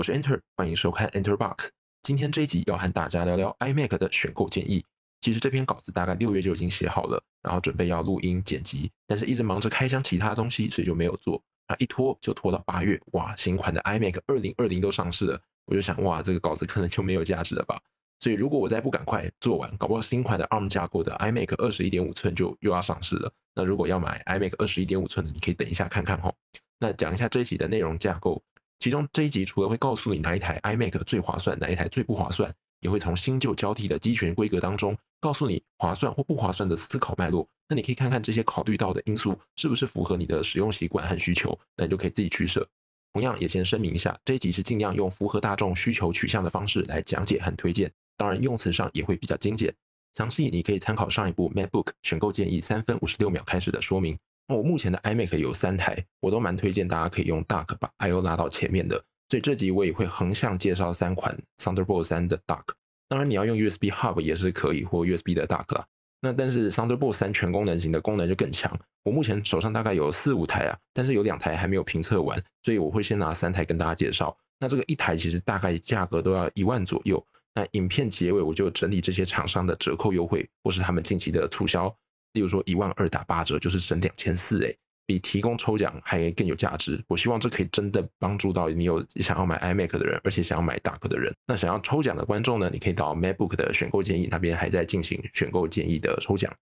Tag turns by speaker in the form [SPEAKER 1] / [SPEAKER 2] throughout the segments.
[SPEAKER 1] 我是 Enter，欢迎收看 Enter Box。今天这一集要和大家聊聊 iMac 的选购建议。其实这篇稿子大概六月就已经写好了，然后准备要录音剪辑，但是一直忙着开箱其他东西，所以就没有做。那一拖就拖到八月，哇，新款的 iMac 二零二零都上市了，我就想，哇，这个稿子可能就没有价值了吧？所以如果我再不赶快做完，搞不好新款的 ARM 架构的 iMac 二十一点五寸就又要上市了。那如果要买 iMac 二十一点五寸的，你可以等一下看看哈。那讲一下这一集的内容架构。其中这一集除了会告诉你哪一台 iMac 最划算，哪一台最不划算，也会从新旧交替的机群规格当中，告诉你划算或不划算的思考脉络。那你可以看看这些考虑到的因素是不是符合你的使用习惯和需求，那你就可以自己取舍。同样也先声明一下，这一集是尽量用符合大众需求取向的方式来讲解和推荐，当然用词上也会比较精简。详细你可以参考上一部 MacBook 选购建议三分五十六秒开始的说明。我目前的 iMac 有三台，我都蛮推荐大家可以用 Dock 把 IO 拉到前面的，所以这集我也会横向介绍三款 Thunderbolt 三的 Dock。当然你要用 USB Hub 也是可以，或 USB 的 Dock 啊。那但是 Thunderbolt 三全功能型的功能就更强。我目前手上大概有四五台啊，但是有两台还没有评测完，所以我会先拿三台跟大家介绍。那这个一台其实大概价格都要一万左右。那影片结尾我就整理这些厂商的折扣优惠，或是他们近期的促销。例如说一万二打八折就是省两千四，哎，比提供抽奖还更有价值。我希望这可以真的帮助到你有想要买 iMac 的人，而且想要买 Duck 的人。那想要抽奖的观众呢？你可以到 MacBook 的选购建议那边，还在进行选购建议的抽奖。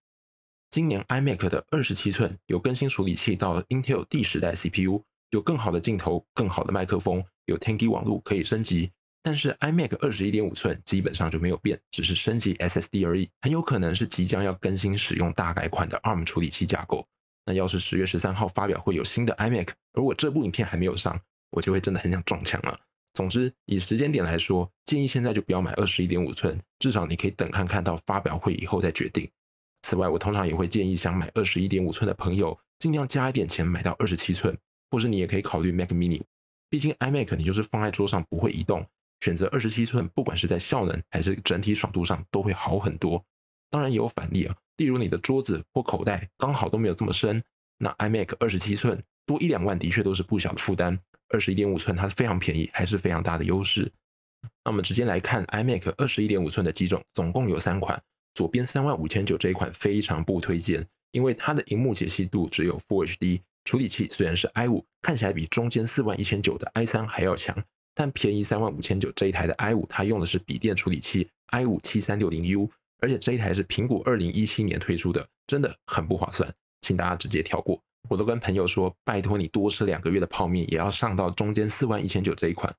[SPEAKER 1] 今年 iMac 的二十七寸有更新处理器到 Intel 第十代 CPU，有更好的镜头，更好的麦克风，有天翼网络可以升级。但是 iMac 二十一点五寸基本上就没有变，只是升级 SSD 而已，很有可能是即将要更新使用大改款的 ARM 处理器架构。那要是十月十三号发表会有新的 iMac，而我这部影片还没有上，我就会真的很想撞墙了。总之，以时间点来说，建议现在就不要买二十一点五寸，至少你可以等看看到发表会以后再决定。此外，我通常也会建议想买二十一点五寸的朋友，尽量加一点钱买到二十七寸，或是你也可以考虑 Mac Mini，毕竟 iMac 你就是放在桌上不会移动。选择二十七寸，不管是在效能还是整体爽度上，都会好很多。当然也有反例啊，例如你的桌子或口袋刚好都没有这么深，那 iMac 二十七寸多一两万的确都是不小的负担。二十一点五寸它非常便宜，还是非常大的优势。那我们直接来看 iMac 二十一点五寸的几种，总共有三款。左边三万五千九这一款非常不推荐，因为它的荧幕解析度只有 Full HD，处理器虽然是 i5，看起来比中间四万一千九的 i3 还要强。但便宜三万五千九这一台的 i 五，它用的是笔电处理器 i 五七三六零 u，而且这一台是苹果二零一七年推出的，真的很不划算，请大家直接跳过。我都跟朋友说，拜托你多吃两个月的泡面，也要上到中间四万一千九这一款，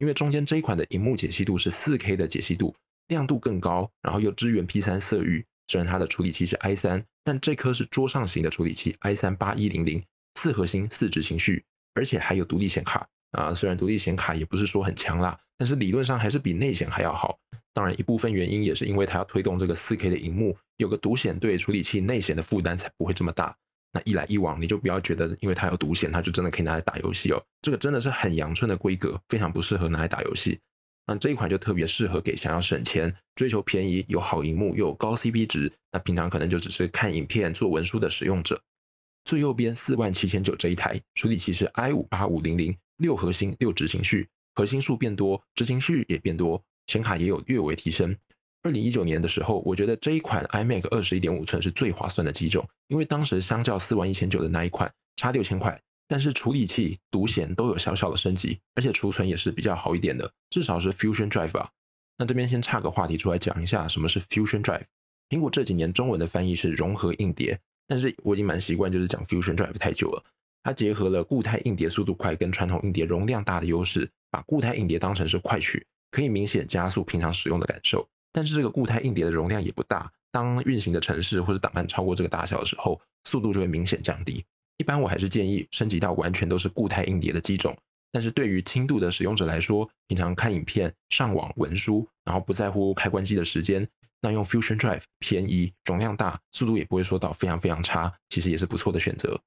[SPEAKER 1] 因为中间这一款的荧幕解析度是四 K 的解析度，亮度更高，然后又支援 P 三色域，虽然它的处理器是 i 三，但这颗是桌上型的处理器 i 三八一零零四核心四直行序，而且还有独立显卡。啊，虽然独立显卡也不是说很强啦，但是理论上还是比内显还要好。当然，一部分原因也是因为它要推动这个四 K 的荧幕，有个独显对处理器内显的负担才不会这么大。那一来一往，你就不要觉得因为它有独显，它就真的可以拿来打游戏哦。这个真的是很阳春的规格，非常不适合拿来打游戏。那这一款就特别适合给想要省钱、追求便宜、有好荧幕又有高 CP 值，那平常可能就只是看影片、做文书的使用者。最右边四万七千九这一台处理器是 i 五八五零零六核心六执行序，核心数变多，执行序也变多，显卡也有略微提升。二零一九年的时候，我觉得这一款 iMac 二十一点五寸是最划算的几种，因为当时相较四万一千九的那一款差六千块，但是处理器、独显都有小小的升级，而且储存也是比较好一点的，至少是 Fusion Drive 吧。那这边先岔个话题出来讲一下，什么是 Fusion Drive？苹果这几年中文的翻译是融合硬碟。但是我已经蛮习惯，就是讲 fusion drive 太久了。它结合了固态硬碟速度快跟传统硬碟容量大的优势，把固态硬碟当成是快取，可以明显加速平常使用的感受。但是这个固态硬碟的容量也不大，当运行的城市或者档案超过这个大小的时候，速度就会明显降低。一般我还是建议升级到完全都是固态硬碟的机种。但是对于轻度的使用者来说，平常看影片、上网、文书，然后不在乎开关机的时间。那用 Fusion Drive，便宜，容量大，速度也不会说到非常非常差，其实也是不错的选择。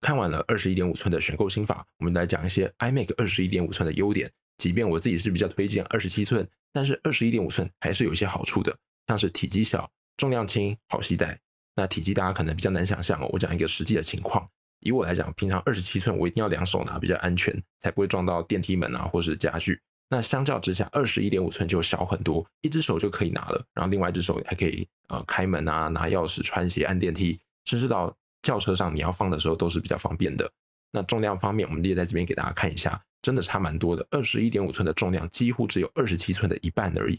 [SPEAKER 1] 看完了二十一点五寸的选购心法，我们来讲一些 iMac 二十一点五寸的优点。即便我自己是比较推荐二十七寸，但是二十一点五寸还是有一些好处的，像是体积小、重量轻、好携带。那体积大家可能比较难想象哦，我讲一个实际的情况。以我来讲，平常二十七寸我一定要两手拿，比较安全，才不会撞到电梯门啊或是家具。那相较之下，二十一点五寸就小很多，一只手就可以拿了，然后另外一只手还可以呃开门啊、拿钥匙、穿鞋、按电梯，甚至到轿车上你要放的时候都是比较方便的。那重量方面，我们列在这边给大家看一下，真的差蛮多的。二十一点五寸的重量几乎只有二十七寸的一半而已。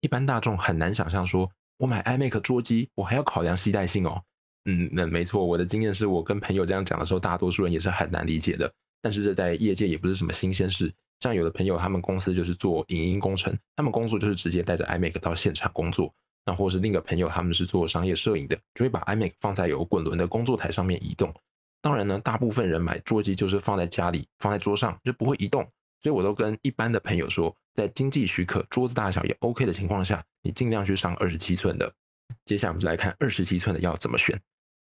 [SPEAKER 1] 一般大众很难想象说，我买 iMac 桌机，我还要考量携带性哦。嗯，那没错，我的经验是我跟朋友这样讲的时候，大多数人也是很难理解的。但是这在业界也不是什么新鲜事。像有的朋友，他们公司就是做影音工程，他们工作就是直接带着 iMac 到现场工作。那或是另一个朋友，他们是做商业摄影的，就会把 iMac 放在有滚轮的工作台上面移动。当然呢，大部分人买桌机就是放在家里，放在桌上就不会移动。所以我都跟一般的朋友说，在经济许可、桌子大小也 OK 的情况下，你尽量去上二十七寸的。接下来我们就来看二十七寸的要怎么选。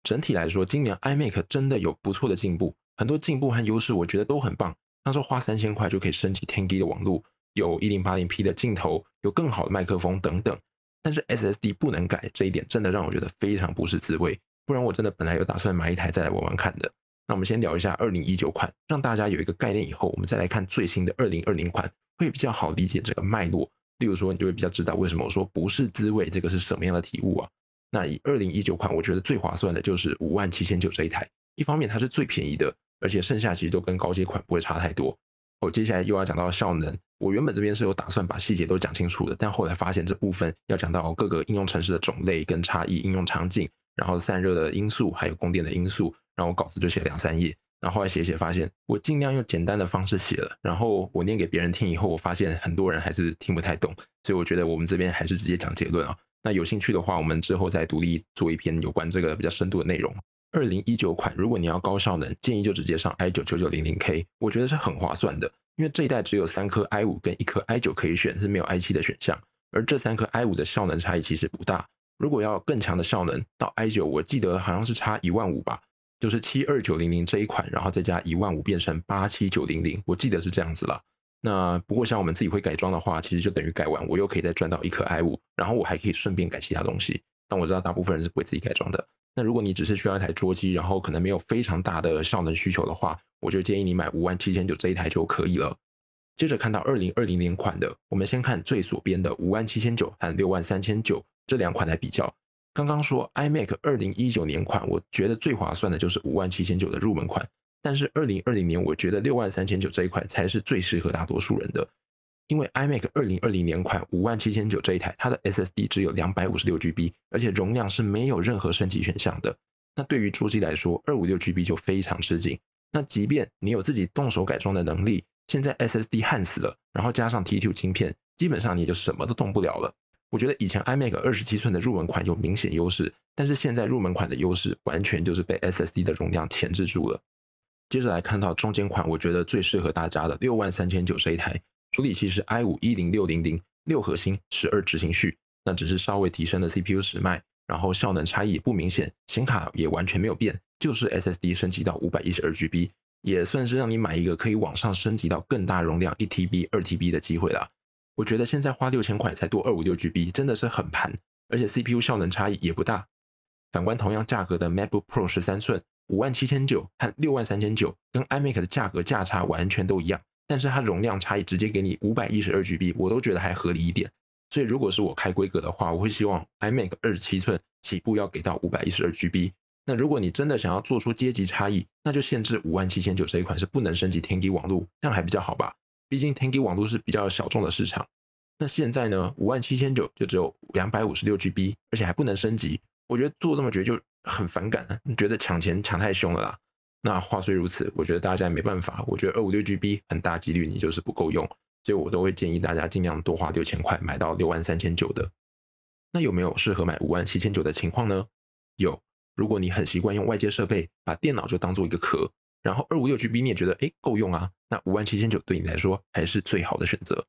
[SPEAKER 1] 整体来说，今年 iMac 真的有不错的进步，很多进步和优势，我觉得都很棒。他说花三千块就可以升级天 g 的网络，有一零八零 P 的镜头，有更好的麦克风等等，但是 SSD 不能改，这一点真的让我觉得非常不是滋味。不然我真的本来有打算买一台再来玩玩看的。那我们先聊一下二零一九款，让大家有一个概念，以后我们再来看最新的二零二零款，会比较好理解这个脉络。例如说，你就会比较知道为什么我说不是滋味，这个是什么样的体悟啊？那以二零一九款，我觉得最划算的就是五万七千九这一台，一方面它是最便宜的。而且剩下其实都跟高阶款不会差太多。我接下来又要讲到效能，我原本这边是有打算把细节都讲清楚的，但后来发现这部分要讲到各个应用城市的种类跟差异、应用场景，然后散热的因素，还有供电的因素，然后稿子就写了两三页。然后后来写写发现，我尽量用简单的方式写了。然后我念给别人听以后，我发现很多人还是听不太懂，所以我觉得我们这边还是直接讲结论啊。那有兴趣的话，我们之后再独立做一篇有关这个比较深度的内容。二零一九款，如果你要高效能，建议就直接上 i 九九九零零 K，我觉得是很划算的，因为这一代只有三颗 i 五跟一颗 i 九可以选，是没有 i 七的选项。而这三颗 i 五的效能差异其实不大，如果要更强的效能到 i 九，我记得好像是差一万五吧，就是七二九零零这一款，然后再加一万五变成八七九零零，我记得是这样子了。那不过像我们自己会改装的话，其实就等于改完我又可以再赚到一颗 i 五，然后我还可以顺便改其他东西。但我知道大部分人是不会自己改装的。那如果你只是需要一台桌机，然后可能没有非常大的效能需求的话，我就建议你买五万七千九这一台就可以了。接着看到二零二零年款的，我们先看最左边的五万七千九和六万三千九这两款来比较。刚刚说 iMac 二零一九年款，我觉得最划算的就是五万七千九的入门款。但是二零二零年，我觉得六万三千九这一款才是最适合大多数人的。因为 iMac 二零二零年款五万七千九这一台，它的 SSD 只有两百五十六 GB，而且容量是没有任何升级选项的。那对于主机来说，二五六 GB 就非常吃紧。那即便你有自己动手改装的能力，现在 SSD 焊死了，然后加上 T2 芯片，基本上你就什么都动不了了。我觉得以前 iMac 二十七寸的入门款有明显优势，但是现在入门款的优势完全就是被 SSD 的容量钳制住了。接着来看到中间款，我觉得最适合大家的六万三千九这一台。处理器是 i5 一零六零零六核心十二执行序，那只是稍微提升了 CPU 时脉，然后效能差异不明显，显卡也完全没有变，就是 SSD 升级到五百一十二 GB，也算是让你买一个可以往上升级到更大容量一 TB、二 TB 的机会了。我觉得现在花六千块才多二五六 GB，真的是很盘，而且 CPU 效能差异也不大。反观同样价格的 MacBook Pro 十三寸五万七千九和六万三千九，跟 iMac 的价格价差完全都一样。但是它容量差异直接给你五百一十二 GB，我都觉得还合理一点。所以如果是我开规格的话，我会希望 iMac 二七寸起步要给到五百一十二 GB。那如果你真的想要做出阶级差异，那就限制五万七千九这一款是不能升级天玑网络，这样还比较好吧？毕竟天玑网络是比较小众的市场。那现在呢，五万七千九就只有两百五十六 GB，而且还不能升级。我觉得做这么绝就很反感你觉得抢钱抢太凶了啦？那话虽如此，我觉得大家也没办法。我觉得二五六 GB 很大几率你就是不够用，所以我都会建议大家尽量多花六千块买到六万三千九的。那有没有适合买五万七千九的情况呢？有，如果你很习惯用外接设备，把电脑就当做一个壳，然后二五六 GB 你也觉得哎够用啊，那五万七千九对你来说还是最好的选择。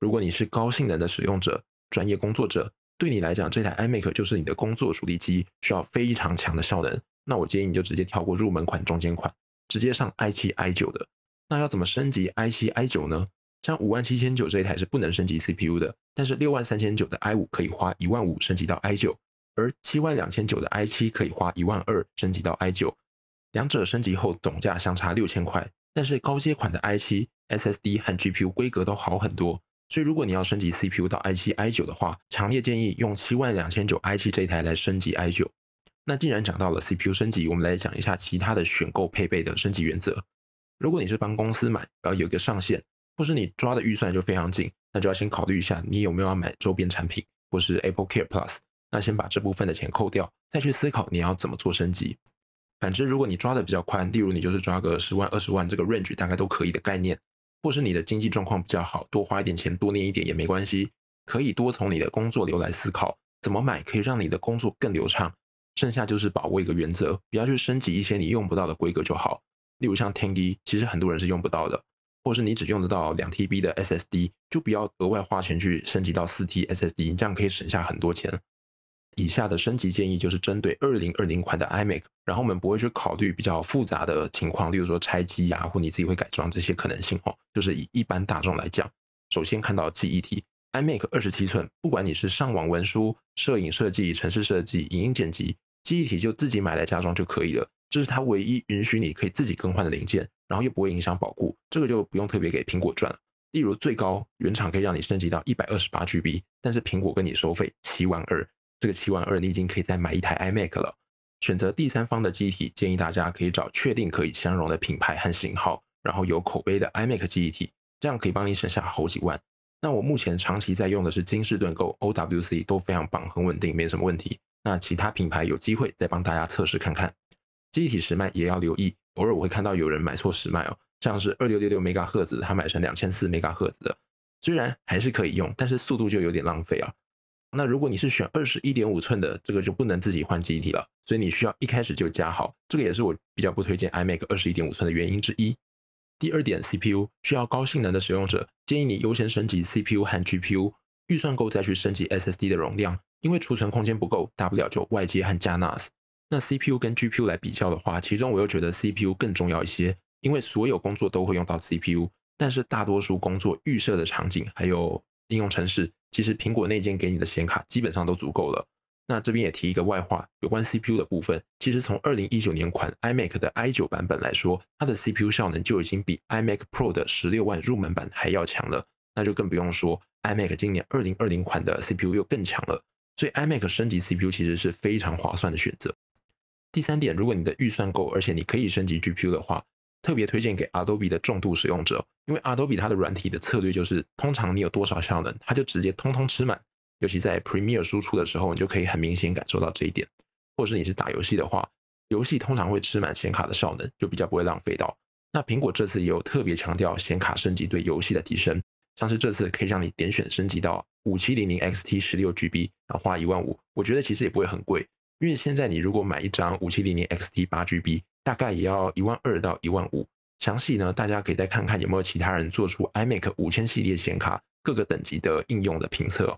[SPEAKER 1] 如果你是高性能的使用者、专业工作者。对你来讲，这台 iMac 就是你的工作主力机，需要非常强的效能。那我建议你就直接跳过入门款、中间款，直接上 i7、i9 的。那要怎么升级 i7、i9 呢？像五万七千九这一台是不能升级 CPU 的，但是六万三千九的 i5 可以花一万五升级到 i9，而七万两千九的 i7 可以花一万二升级到 i9。两者升级后总价相差六千块，但是高阶款的 i7 SSD 和 GPU 规格都好很多。所以，如果你要升级 CPU 到 i7、i9 的话，强烈建议用七万两千九 i7 这一台来升级 i9。那既然讲到了 CPU 升级，我们来讲一下其他的选购配备的升级原则。如果你是帮公司买，要有一个上限，或是你抓的预算就非常紧，那就要先考虑一下你有没有要买周边产品，或是 Apple Care Plus。那先把这部分的钱扣掉，再去思考你要怎么做升级。反之，如果你抓的比较宽，例如你就是抓个十万、二十万这个 range，大概都可以的概念。或是你的经济状况比较好，多花一点钱，多念一点也没关系，可以多从你的工作流来思考怎么买，可以让你的工作更流畅。剩下就是把握一个原则，不要去升级一些你用不到的规格就好。例如像天梯，其实很多人是用不到的，或是你只用得到两 T B 的 S S D，就不要额外花钱去升级到四 T S S D，这样可以省下很多钱。以下的升级建议就是针对二零二零款的 iMac，然后我们不会去考虑比较复杂的情况，例如说拆机呀，或你自己会改装这些可能性哦。就是以一般大众来讲，首先看到记忆体 iMac 二十七寸，不管你是上网、文书、摄影、设计、城市设计、影音剪辑，记忆体就自己买来加装就可以了，这是它唯一允许你可以自己更换的零件，然后又不会影响保护，这个就不用特别给苹果赚了。例如最高原厂可以让你升级到一百二十八 GB，但是苹果跟你收费七万二。这个七万二你已经可以再买一台 iMac 了。选择第三方的机体，建议大家可以找确定可以相容的品牌和型号，然后有口碑的 iMac 机忆体，这样可以帮你省下好几万。那我目前长期在用的是金士顿购 OWC，都非常棒，很稳定，没什么问题。那其他品牌有机会再帮大家测试看看。机忆体时脉也要留意，偶尔我会看到有人买错时脉哦，像是二六六六 m h 兹，他买成两千四 m h 兹的，虽然还是可以用，但是速度就有点浪费啊。那如果你是选二十一点五寸的，这个就不能自己换机体了，所以你需要一开始就加好。这个也是我比较不推荐 iMac 二十一点五寸的原因之一。第二点，CPU 需要高性能的使用者，建议你优先升级 CPU 和 GPU，预算够再去升级 SSD 的容量，因为储存空间不够，大不了就外接和加 NAS。那 CPU 跟 GPU 来比较的话，其中我又觉得 CPU 更重要一些，因为所有工作都会用到 CPU，但是大多数工作预设的场景还有应用程式。其实苹果内建给你的显卡基本上都足够了。那这边也提一个外话，有关 CPU 的部分，其实从二零一九年款 iMac 的 i 九版本来说，它的 CPU 效能就已经比 iMac Pro 的十六万入门版还要强了。那就更不用说 iMac 今年二零二零款的 CPU 又更强了。所以 iMac 升级 CPU 其实是非常划算的选择。第三点，如果你的预算够，而且你可以升级 GPU 的话。特别推荐给 Adobe 的重度使用者，因为 Adobe 它的软体的策略就是，通常你有多少效能，它就直接通通吃满。尤其在 Premiere 输出的时候，你就可以很明显感受到这一点。或者是你是打游戏的话，游戏通常会吃满显卡的效能，就比较不会浪费到。那苹果这次也有特别强调显卡升级对游戏的提升，像是这次可以让你点选升级到五七零零 XT 十六 GB，然后花一万五，我觉得其实也不会很贵，因为现在你如果买一张五七零零 XT 八 GB。大概也要一万二到一万五，详细呢，大家可以再看看有没有其他人做出 iMac 五千系列显卡各个等级的应用的评测。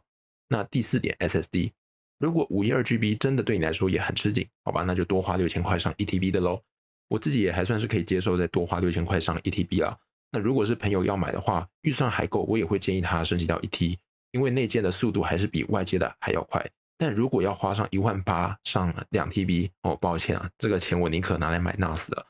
[SPEAKER 1] 那第四点，SSD，如果五一二 GB 真的对你来说也很吃紧，好吧，那就多花六千块上 eTb 的喽。我自己也还算是可以接受，再多花六千块上 eTb 啦。那如果是朋友要买的话，预算还够，我也会建议他升级到 eT，因为内建的速度还是比外接的还要快。但如果要花上一万八上两 TB，哦，抱歉啊，这个钱我宁可拿来买 NAS 了。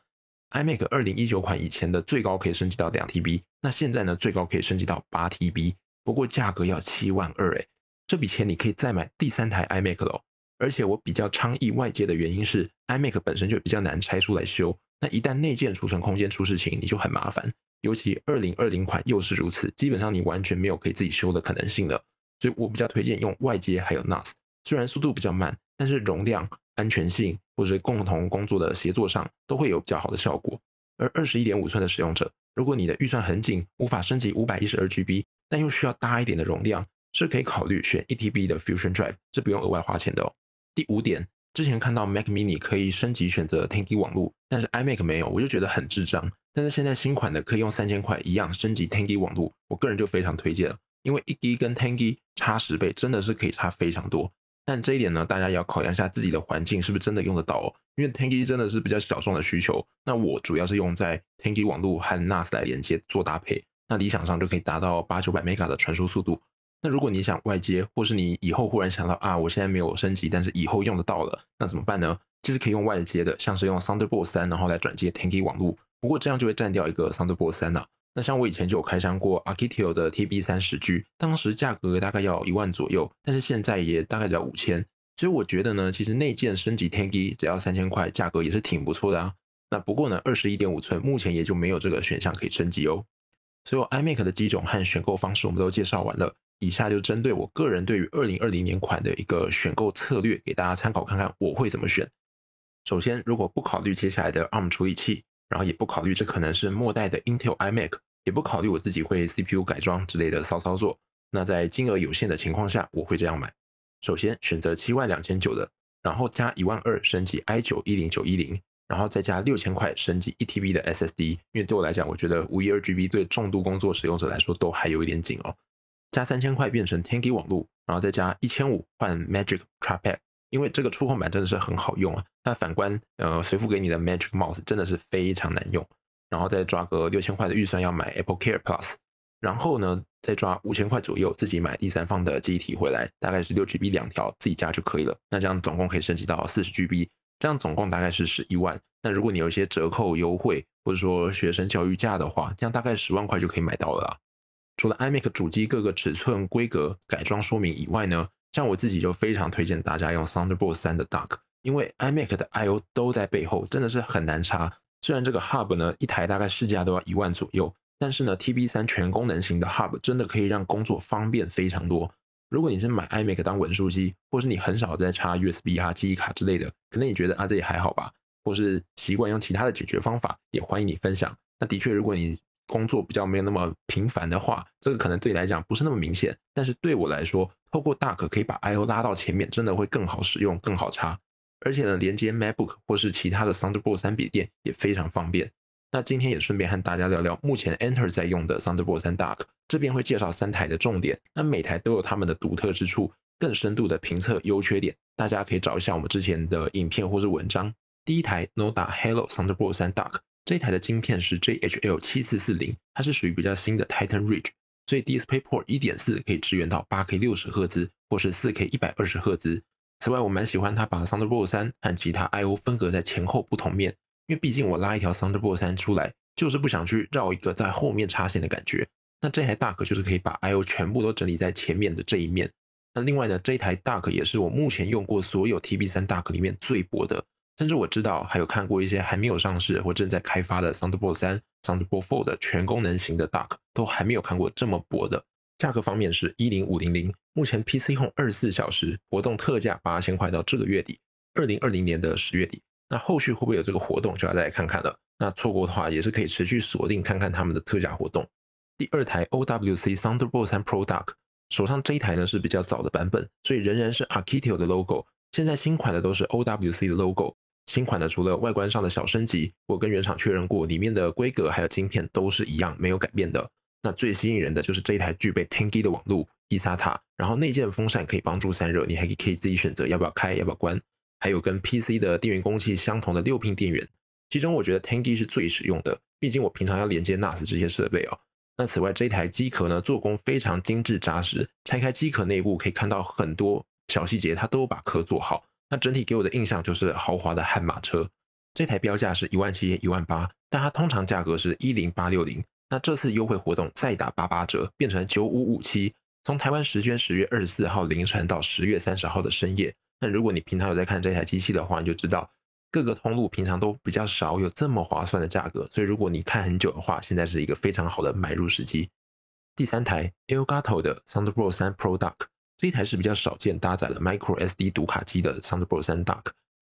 [SPEAKER 1] iMac 二零一九款以前的最高可以升级到两 TB，那现在呢，最高可以升级到八 TB，不过价格要七万二哎，这笔钱你可以再买第三台 iMac 了。而且我比较倡议外接的原因是 iMac 本身就比较难拆出来修，那一旦内建储存空间出事情，你就很麻烦。尤其二零二零款又是如此，基本上你完全没有可以自己修的可能性了，所以我比较推荐用外接还有 NAS。虽然速度比较慢，但是容量、安全性或者共同工作的协作上都会有比较好的效果。而二十一点五寸的使用者，如果你的预算很紧，无法升级五百一十二 GB，但又需要大一点的容量，是可以考虑选1 t b 的 Fusion Drive，是不用额外花钱的哦。第五点，之前看到 Mac Mini 可以升级选择 t a n k y 网络，但是 iMac 没有，我就觉得很智障。但是现在新款的可以用三千块一样升级 t a n k y 网络，我个人就非常推荐了，因为一 g 跟 t a n k y 差十倍，真的是可以差非常多。但这一点呢，大家也要考量一下自己的环境是不是真的用得到。哦。因为 TNG a k 真的是比较小众的需求。那我主要是用在 TNG a k 网络和 NAS 来连接做搭配，那理想上就可以达到八九百 MEGA 的传输速度。那如果你想外接，或是你以后忽然想到啊，我现在没有升级，但是以后用得到了，那怎么办呢？其实可以用外接的，像是用 Thunderbolt 三，然后来转接 TNG a k 网络。不过这样就会占掉一个 Thunderbolt 三了。那像我以前就有开箱过 Akitio r 的 TB 三十 G，当时价格大概要一万左右，但是现在也大概要五千。所以我觉得呢，其实内建升级天机只要三千块，价格也是挺不错的啊。那不过呢，二十一点五寸目前也就没有这个选项可以升级哦。所有 iMac 的机种和选购方式我们都介绍完了，以下就针对我个人对于二零二零年款的一个选购策略给大家参考看看，我会怎么选。首先，如果不考虑接下来的 ARM 处理器，然后也不考虑这可能是末代的 Intel iMac。也不考虑我自己会 CPU 改装之类的骚操作。那在金额有限的情况下，我会这样买：首先选择七万两千九的，然后加一万二升级 i 九一零九一零，然后再加六千块升级一 t b 的 S S D，因为对我来讲，我觉得无一二 G B 对重度工作使用者来说都还有一点紧哦。加三千块变成天梯网络，然后再加一千五换 Magic Trackpad，因为这个触控板真的是很好用啊。那反观呃随附给你的 Magic Mouse 真的是非常难用。然后再抓个六千块的预算要买 Apple Care Plus，然后呢，再抓五千块左右自己买第三方的记忆体回来，大概是六 G B 两条自己加就可以了。那这样总共可以升级到四十 G B，这样总共大概是十一万。那如果你有一些折扣优惠或者说学生教育价的话，这样大概十万块就可以买到了。除了 iMac 主机各个尺寸规格改装说明以外呢，像我自己就非常推荐大家用 Thunderbolt 三的 Dock，因为 iMac 的 I O 都在背后，真的是很难插。虽然这个 hub 呢一台大概市价都要一万左右，但是呢 TB 三全功能型的 hub 真的可以让工作方便非常多。如果你是买 iMac 当文书机，或是你很少在插 USB 啊记忆卡之类的，可能你觉得啊这也还好吧，或是习惯用其他的解决方法，也欢迎你分享。那的确，如果你工作比较没有那么频繁的话，这个可能对你来讲不是那么明显。但是对我来说，透过 Dock 可以把 I/O 拉到前面，真的会更好使用，更好插。而且呢，连接 MacBook 或是其他的 Thunderbolt 三笔电也非常方便。那今天也顺便和大家聊聊目前 Enter 在用的 Thunderbolt 三 d u c k 这边会介绍三台的重点，那每台都有他们的独特之处，更深度的评测优缺点，大家可以找一下我们之前的影片或是文章。第一台 NoDa Halo Thunderbolt 三 d u c k 这一台的晶片是 JHL 七四四零，它是属于比较新的 Titan Ridge，所以 DisplayPort 一点四可以支援到八 K 六十赫兹或是四 K 一百二十赫兹。此外，我蛮喜欢他把 Thunderbolt 三和其他 I/O 分隔在前后不同面，因为毕竟我拉一条 Thunderbolt 三出来，就是不想去绕一个在后面插线的感觉。那这台 Duck 就是可以把 I/O 全部都整理在前面的这一面。那另外呢，这一台 Duck 也是我目前用过所有 TB 三 Duck 里面最薄的，甚至我知道还有看过一些还没有上市或正在开发的 Thunderbolt 三、Thunderbolt 的全功能型的 Duck，都还没有看过这么薄的。价格方面是一零五零零，目前 PC Home 二十四小时活动特价八千块到这个月底，二零二零年的十月底，那后续会不会有这个活动就要再来看看了。那错过的话也是可以持续锁定看看他们的特价活动。第二台 OWC Thunderbolt 3 Pro Dock，手上这一台呢是比较早的版本，所以仍然是 Arctio 的 logo。现在新款的都是 OWC 的 logo。新款的除了外观上的小升级，我跟原厂确认过，里面的规格还有晶片都是一样，没有改变的。那最吸引人的就是这一台具备天机的网络伊萨塔，然后内建风扇可以帮助散热，你还可以自己选择要不要开要不要关，还有跟 PC 的电源供气相同的六拼电源。其中我觉得天机是最实用的，毕竟我平常要连接 NAS 这些设备哦。那此外这一台机壳呢，做工非常精致扎实，拆开机壳内部可以看到很多小细节，它都把壳做好。那整体给我的印象就是豪华的悍马车。这台标价是一万七一万八，但它通常价格是一零八六零。那这次优惠活动再打八八折，变成九五五七。从台湾时间十月二十四号凌晨到十月三十号的深夜。那如果你平常有在看这台机器的话，你就知道各个通路平常都比较少有这么划算的价格。所以如果你看很久的话，现在是一个非常好的买入时机。第三台，Elgato 的 Sound b r a s 3 Pro Duck，这一台是比较少见，搭载了 micro SD 读卡机的 Sound b r a s 3 Duck，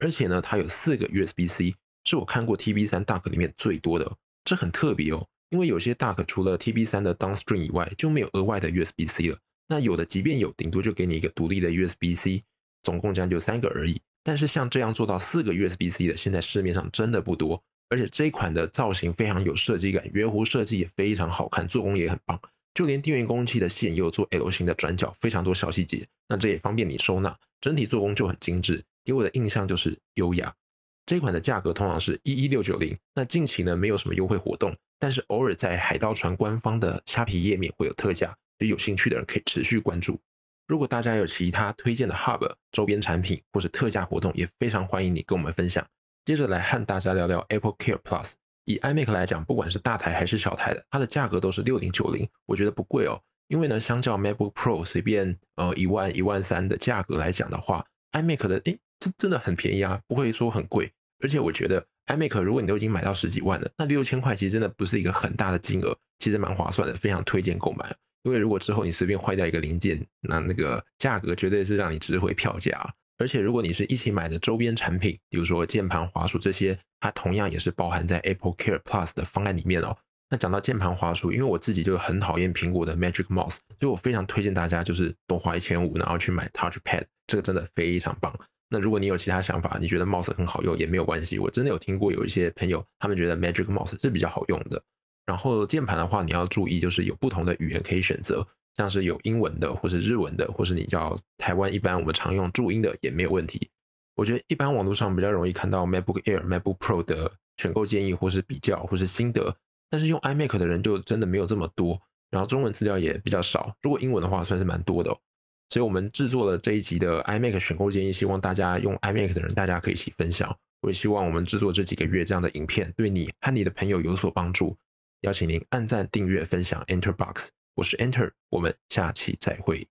[SPEAKER 1] 而且呢，它有四个 USB C，是我看过 TB 三 Duck 里面最多的，这很特别哦。因为有些 d duck 除了 TB 三的 downstream 以外，就没有额外的 USB C 了。那有的即便有，顶多就给你一个独立的 USB C，总共将就三个而已。但是像这样做到四个 USB C 的，现在市面上真的不多。而且这一款的造型非常有设计感，圆弧设计也非常好看，做工也很棒。就连电源供应器的线也有做 L 型的转角，非常多小细节。那这也方便你收纳。整体做工就很精致，给我的印象就是优雅。这款的价格通常是一一六九零。那近期呢，没有什么优惠活动。但是偶尔在海盗船官方的虾皮页面会有特价，所以有兴趣的人可以持续关注。如果大家有其他推荐的 Hub 周边产品或者特价活动，也非常欢迎你跟我们分享。接着来和大家聊聊 Apple Care Plus。以 iMac 来讲，不管是大台还是小台的，它的价格都是六零九零，我觉得不贵哦。因为呢，相较 MacBook Pro 随便呃一万一万三的价格来讲的话，iMac 的诶，这真的很便宜啊，不会说很贵。而且我觉得。iMac，如果你都已经买到十几万了，那六千块其实真的不是一个很大的金额，其实蛮划算的，非常推荐购买。因为如果之后你随便坏掉一个零件，那那个价格绝对是让你值回票价。而且如果你是一起买的周边产品，比如说键盘、滑鼠这些，它同样也是包含在 Apple Care Plus 的方案里面哦。那讲到键盘、滑鼠，因为我自己就很讨厌苹果的 Magic Mouse，所以我非常推荐大家就是多花一千五，然后去买 Touchpad，这个真的非常棒。那如果你有其他想法，你觉得 Mouse 很好用也没有关系。我真的有听过有一些朋友他们觉得 Magic Mouse 是比较好用的。然后键盘的话，你要注意就是有不同的语言可以选择，像是有英文的，或是日文的，或是你叫台湾一般我们常用注音的也没有问题。我觉得一般网络上比较容易看到 MacBook Air、MacBook Pro 的选购建议或是比较或是心得，但是用 iMac 的人就真的没有这么多，然后中文资料也比较少。如果英文的话，算是蛮多的哦。所以我们制作了这一集的 iMac 选购建议，希望大家用 iMac 的人，大家可以一起分享。我也希望我们制作这几个月这样的影片，对你和你的朋友有所帮助。邀请您按赞、订阅、分享 Enterbox。我是 Enter，我们下期再会。